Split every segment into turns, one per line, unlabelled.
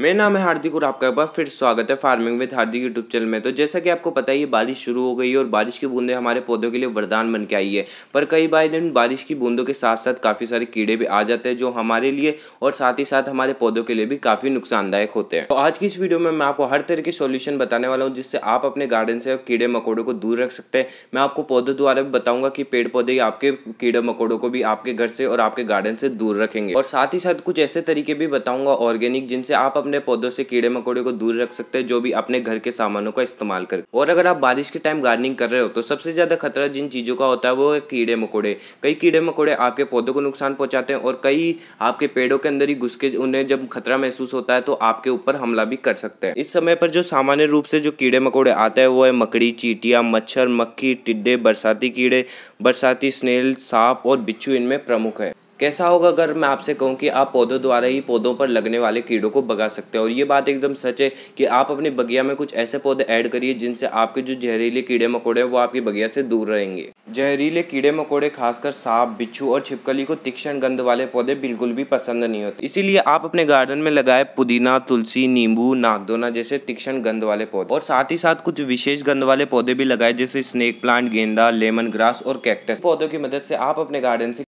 मेरा नाम है हार्दिक और आपका एक बार फिर स्वागत है farming with Hardik YouTube channel में तो जैसा कि आपको पता ही बारिश शुरू हो गई है और बारिश की बूंदें हमारे पौधों के लिए वरदान बन के आई है पर कई बार इन बारिश की बूंदों के साथ साथ काफ़ी सारे कीड़े भी आ जाते हैं जो हमारे लिए और साथ ही साथ हमारे पौधों के लिए भी काफ़ी नुकसानदायक होते हैं तो आज की इस वीडियो में मैं आपको हर तरह के सोल्यूशन बताने वाला हूँ जिससे आप अपने गार्डन से कीड़े मकोड़ों को दूर रख सकते हैं मैं आपको पौधों द्वारा भी बताऊँगा कि पेड़ पौधे आपके कीड़े मकोड़ों को भी आपके घर से और आपके गार्डन से दूर रखेंगे और साथ ही साथ कुछ ऐसे तरीके भी बताऊँगा ऑर्गेनिक जिनसे आप अपने पौधों से कीड़े मकोड़े को दूर रख सकते हैं जो भी अपने घर के सामानों का इस्तेमाल कर और अगर आप बारिश के टाइम गार्डनिंग कर रहे हो तो सबसे ज़्यादा खतरा जिन चीज़ों का होता है वो है कीड़े मकोड़े कई कीड़े मकोड़े आपके पौधों को नुकसान पहुंचाते हैं और कई आपके पेड़ों के अंदर ही घुस के उन्हें जब खतरा महसूस होता है तो आपके ऊपर हमला भी कर सकते हैं इस समय पर जो सामान्य रूप से जो कीड़े मकोड़े आते हैं वो है मकड़ी चीटिया मच्छर मक्खी टिड्डे बरसाती कीड़े बरसाती स्नेल सांप और बिच्छू इनमें प्रमुख है कैसा होगा अगर मैं आपसे कहूँ कि आप पौधों द्वारा ही पौधों पर लगने वाले कीड़ों को भगा सकते हैं और ये बात एकदम सच है कि आप अपने बगिया में कुछ ऐसे पौधे ऐड करिए जिनसे आपके जो जहरीले कीड़े मकोड़े हैं वो आपकी बगिया से दूर रहेंगे जहरीले कीड़े मकोड़े खासकर सांप बिच्छू और छिपकली को तीक्षण गंध वाले पौधे बिल्कुल भी पसंद नहीं होते इसीलिए आप अपने गार्डन में लगाए पुदीना तुलसी नींबू नागदोना जैसे तीक्षण गंध वाले पौधे और साथ ही साथ कुछ विशेष गंध वाले पौधे भी लगाए जैसे स्नेक प्लांट गेंदा लेमन ग्रास और कैक्टस पौधों की मदद से आप अपने गार्डन से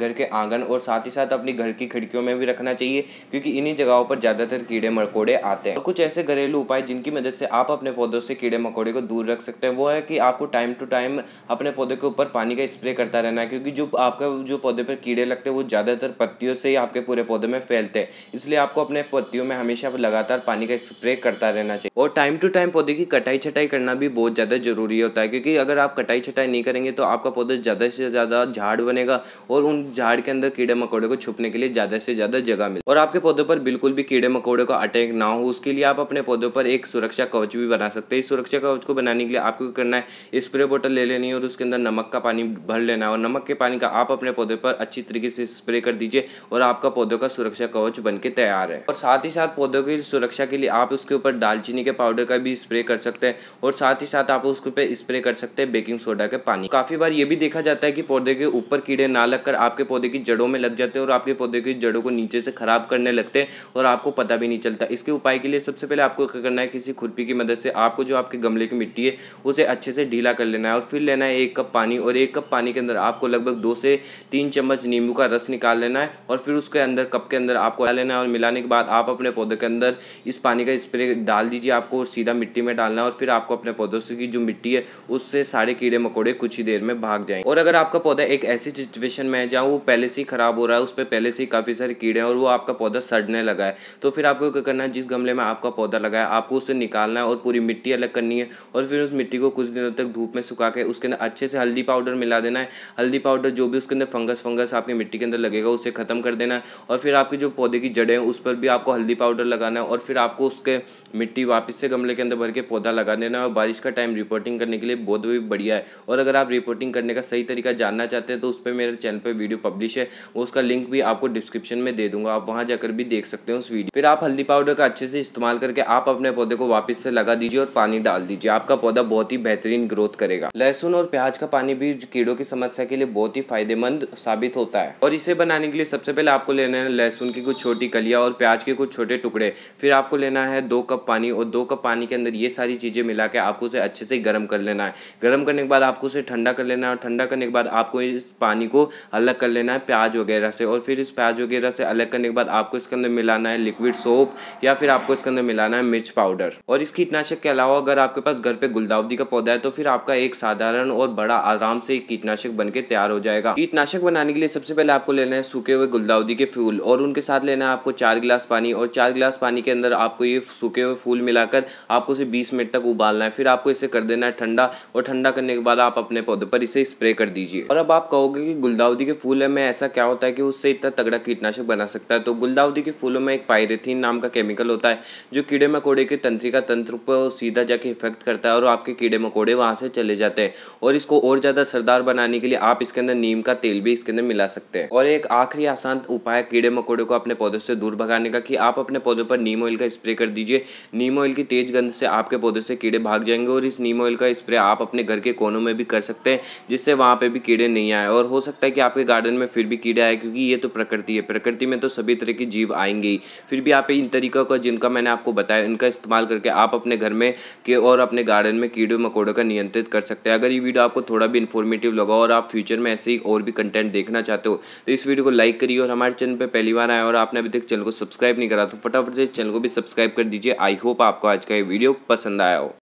घर के आंगन और साथ ही साथ अपनी घर की खिड़कियों में भी रखना चाहिए क्योंकि इन्हीं जगहों पर ज़्यादातर कीड़े मकोड़े आते हैं और कुछ ऐसे घरेलू उपाय जिनकी मदद से आप अपने पौधों से कीड़े मकोड़े को दूर रख सकते हैं वो है कि आपको टाइम टू टाइम अपने पौधे के ऊपर पानी का स्प्रे करता रहना है क्योंकि जो आपका जो पौधे पर कीड़े लगते हैं वो ज़्यादातर पत्तियों से ही आपके पूरे पौधे में फैलते हैं इसलिए आपको अपने पत्तियों में हमेशा लगातार पानी का स्प्रे करता रहना चाहिए और टाइम टू टाइम पौधे की कटाई छटाई करना भी बहुत ज़्यादा ज़रूरी होता है क्योंकि अगर आप कटाई छटाई नहीं करेंगे तो आपका पौधा ज़्यादा से ज़्यादा झाड़ बनेगा और उन झाड़ के अंदर कीड़े मकोड़े को छुपने के लिए ज़्यादा से ज़्यादा जगह मिले और आपके पौधों पर बिल्कुल भी कीड़े मकोड़े का अटैक ना हो उसके लिए आप अपने पौधों पर एक सुरक्षा कवच भी बना सकते हैं इस सुरक्षा कवच को बनाने के लिए आपको करना है स्प्रे बोटल ले लेनी है और उसके अंदर नमक का पानी भर लेना है और नमक के पानी का आप अपने पौधे पर अच्छी तरीके से स्प्रे कर दीजिए और आपका पौधों का सुरक्षा कवच बन के तैयार है और साथ ही साथ पौधों की सुरक्षा के लिए आप उसके ऊपर दालचीनी के पाउडर का भी स्प्रे कर सकते हैं और साथ ही साथ आप उसके ऊपर स्प्रे कर सकते हैं बेकिंग सोडा के पानी काफ़ी बार ये भी देखा जाता है कि पौधे के ऊपर कीड़े ना लगकर आपके आपके पौधे की जड़ों में लग जाते हैं और आपके पौधे की जड़ों को नीचे से ख़राब करने लगते हैं और आपको पता भी नहीं चलता इसके उपाय के लिए सबसे पहले आपको क्या करना है किसी खुरपी की मदद से आपको जो आपके गमले की मिट्टी है उसे अच्छे से ढीला कर लेना है और फिर लेना है एक कप पानी और एक कप पानी के अंदर आपको लगभग दो से तीन चम्मच नींबू का रस निकाल लेना है और फिर उसके अंदर कप के अंदर आपको लेना है और मिलाने के बाद आप अपने पौधे के अंदर इस पानी का स्प्रे डाल दीजिए आपको सीधा मिट्टी में डालना है और फिर आपको अपने पौधों से की जो मिट्टी है उससे सारे कीड़े मकोड़े कुछ ही देर में भाग जाएंगे और अगर आपका पौधा एक ऐसी सिचुएशन में है जहाँ वो पहले से ही ख़राब हो रहा है उस पर पहले से ही काफ़ी सारे कीड़े हैं और वो आपका पौधा सड़ने लगा है तो फिर आपको क्या करना है जिस गमले में आपका पौधा लगा है आपको उसे निकालना है और पूरी मिट्टी अलग करनी है और फिर उस मिट्टी को कुछ दिनों तक धूप में सुखा के उसके अंदर अच्छे से हल्दी पाउडर मिला देना है हल्दी पाउडर जो भी उसके अंदर फंगस फंगस आपकी मिट्टी के अंदर लगेगा उसे ख़त्म कर देना है और फिर आपके जो पौधे की जड़ें हैं उस पर भी आपको हल्दी पाउडर लगाना है और फिर आपको उसके मिट्टी वापस से गमले के अंदर भर के पौधा लगा देना है और बारिश का टाइम रिपोर्टिंग करने के लिए बहुत भी बढ़िया है और अगर आप रिपोर्टिंग करने का सही तरीका जानना चाहते हैं तो उस पर मेरे चैनल पर वीडियो पब्लिश है वो उसका लिंक भी आपको डिस्क्रिप्शन में दे दूंगा आप वहाँ जाकर भी देख सकते हैं उस वीडियो फिर आप हल्दी पाउडर का अच्छे से इस्तेमाल करके आप अपने पौधे को वापस से लगा दीजिए और पानी डाल दीजिए आपका पौधा बहुत ही बेहतरीन ग्रोथ करेगा लहसुन और प्याज का पानी भी कीड़ों की समस्या के लिए बहुत ही फायदेमंद साबित होता है और इसे बनाने के लिए सबसे पहले आपको लेना है लहसुन की कुछ छोटी कलिया और प्याज के कुछ छोटे टुकड़े फिर आपको लेना है दो कप पानी और दो कप पानी के अंदर ये सारी चीज़ें मिला के आपको उसे अच्छे से गर्म कर लेना है गर्म करने के बाद आपको उसे ठंडा कर लेना है और ठंडा करने के बाद आपको इस पानी को अलग कर लेना है प्याज वगैरह से और फिर इस प्याज वगैरह से अलग करने के बाद आपको इसके अंदर मिलाना है लिक्विड सोप या फिर आपको इसके अंदर मिलाना है मिर्च पाउडर और इस कीटनाशक के अलावा अगर आपके पास घर पे गुलदाउदी का पौधा है तो फिर आपका एक साधारण और बड़ा आराम से कीटनाशक बन के तैयार हो जाएगा कीटनाशक बनाने के लिए सबसे पहले आपको लेना है सूखे हुए गुलदाउदी के फूल और उनके साथ लेना है आपको चार गिलास पानी और चार गिलास पानी के अंदर आपको ये सूखे हुए फूल मिलाकर आपको इसे बीस मिनट तक उबालना है फिर आपको इसे कर देना है ठंडा और ठंडा करने के बाद आप अपने पौधे पर इसे स्प्रे कर दीजिए और अब आप कहोगे कि गुलदाउदी के फूल फूल है में ऐसा क्या होता है कि उससे इतना तगड़ा कीटनाशक बना सकता है तो गुलदाउदी के फूलों में एक पायरेथीन नाम का केमिकल होता है जो कीड़े मकोड़े के तंत्रिका तंत्र पर सीधा जाके इफेक्ट करता है और आपके कीड़े मकोड़े वहाँ से चले जाते हैं और इसको और ज़्यादा सरदार बनाने के लिए आप इसके अंदर नीम का तेल भी इसके अंदर मिला सकते हैं और एक आखिरी आसान उपाय कीड़े मकोड़े को अपने पौधों से दूर भगाने का कि आप अपने पौधों पर नीम ऑयल का स्प्रे कर दीजिए नीम ऑयल की तेज गंध से आपके पौधों से कीड़े भाग जाएंगे और इस नीम ऑयल का स्प्रे आप अपने घर के कोनों में भी कर सकते हैं जिससे वहाँ पर भी कीड़े नहीं आए और हो सकता है कि आपके गार्डन में फिर भी कीड़े आए क्योंकि ये तो प्रकृति है प्रकृति में तो सभी तरह के जीव आएंगे ही फिर भी आप इन तरीकों का जिनका मैंने आपको बताया इनका इस्तेमाल करके आप अपने घर में के और अपने गार्डन में कीड़े मकोड़ों का नियंत्रित कर सकते हैं अगर ये वीडियो आपको थोड़ा भी इन्फॉर्मेटिव लगा और आप फ्यूचर में ऐसे ही और भी कंटेंट देखना चाहते हो तो इस वीडियो को लाइक करिए और हमारे चैनल पर पहली बार आए और आपने अभी तक चैनल को सब्सक्राइब नहीं करा तो फटाफट से चैनल को भी सब्सक्राइब कर दीजिए आई होप आपको आज का ये वीडियो पसंद आया हो